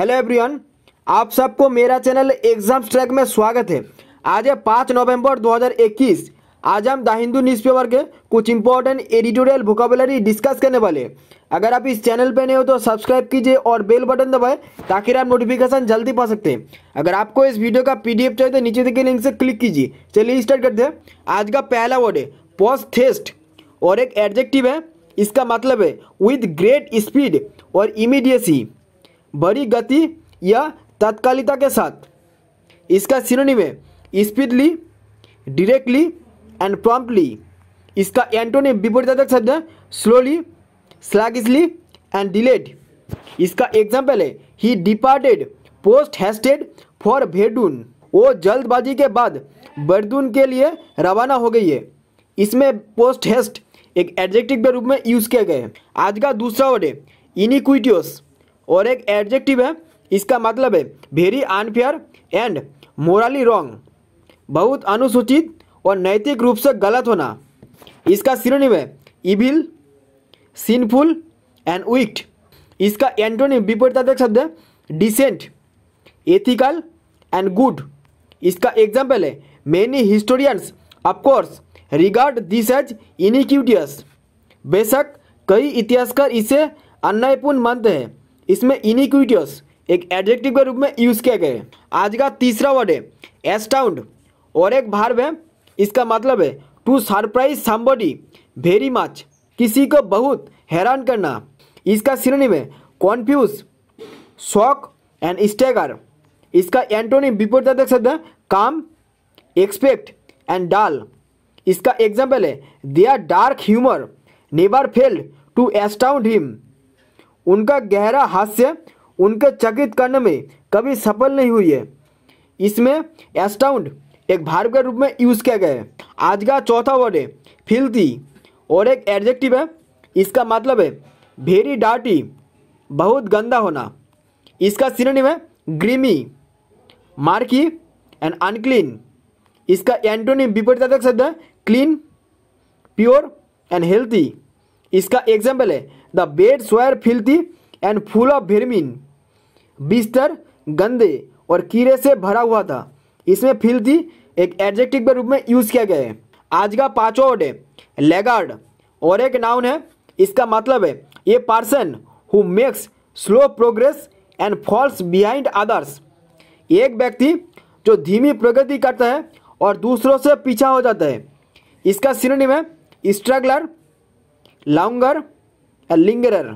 hello everyone आप सबको मेरा चैनल एग्जाम ट्रैक में स्वागत है आज है पाँच नवंबर 2021 आज हम द हिंदू न्यूज़पेपर के कुछ इंपॉर्टेंट एडिटोरियल वोकाबुलरी डिस्कस करने वाले अगर आप इस चैनल पर नए हो तो सब्सक्राइब कीजिए और बेल बटन दबाएं ताकि आप नोटिफिकेशन जल्दी पा सकते हैं अगर आपको इस वीडियो का पी चाहिए तो नीचे के लिंक से क्लिक कीजिए चलिए स्टार्ट करते हैं आज का पहला वर्ड है थेस्ट और एक एडजेक्टिव है इसका मतलब है विद ग्रेट स्पीड और इमीडिएसी बड़ी गति या तत्कालिता के साथ इसका सिनोनिम है स्पीडली डिरेक्टली एंड प्रॉम्प्टली इसका एंटोनिम विपरीतार्थक शब्द है स्लोली स्लैगिशली एंड डिलेड इसका एग्जाम्पल है he departed post hasted for भेडून वो जल्दबाजी के बाद बर्दून के लिए रवाना हो गई है इसमें पोस्ट हेस्ट एक एडजेक्टिव के रूप में यूज़ किया गया है आज का दूसरा वर्ड है इनिक्विटियोस और एक एडजेक्टिव है इसका मतलब है very unfair and morally wrong बहुत अनुसूचित और नैतिक रूप से गलत होना इसका सिरोनिम है इविल सिनफुल एंड विक्ट इसका एंटोनिम विपरीतार्थक शब्द है डिसेंट एथिकल एंड गुड इसका एग्जाम्पल है many historians of course regard this as iniquitous बेशक कई इतिहासकार इसे अन्यायपूर्ण मानते हैं इसमें इनिक्विटियस एक एडजेक्टिव के रूप में यूज़ किया गया है आज का तीसरा वर्ड है एस्टाउंड और एक भार्व है इसका मतलब है to surprise somebody very much किसी को बहुत हैरान करना इसका श्रेणी में कॉन्फ्यूज शॉक एंड स्टेगर इसका एंटोनिम विपरीतार्थक शब्द है काम एक्सपेक्ट एंड डाल इसका एग्जाम्पल है they are dark humour never failed to astound him उनका गहरा हास्य उनके चकित करने में कभी सफल नहीं हुई है इसमें एस्टाउंड एक भारत के रूप में यूज़ किया गया है आज का चौथा वर्ड है फिल्थी और एक एडजेक्टिव है इसका मतलब है भेरी डाटी बहुत गंदा होना इसका सिनोनिम है ग्रीमी मार्की एंड अनक्लीन इसका एंटोनिम विपरीत शब्द है क्लीन प्योर एंड हेल्थी इसका एग्जाम्पल है the bed swear filthy and full of vermin बिस्तर गंदे और कीड़े से भरा हुआ था इसमें फिल्थी एक एडजेक्टिव के रूप में यूज़ किया गया है आज का पांचवा वर्ड है लेगार्ड और एक नाउन है इसका मतलब है a person who makes slow progress and falls behind others एक व्यक्ति जो धीमी प्रगति करता है और दूसरों से पीछा हो जाता है इसका श्रेणी में स्ट्रगलर एंड लिंगरर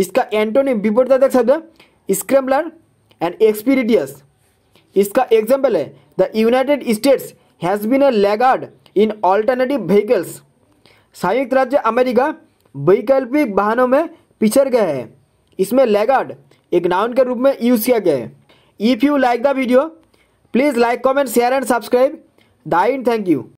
इसका एंटोनिम विपरीतार्थक शब्द स्क्रम्बलर एंड एक्सपीरिटियस इसका एग्जाम्पल है the United States has been a laggard in alternative vehicles संयुक्त राज्य अमेरिका वैकल्पिक वाहनों में पिछड़ गए हैं इसमें लेगार्ड एक नाउन के रूप में यूज़ किया गया है if you like the video please like comment share and subscribe दाइन थैंक यू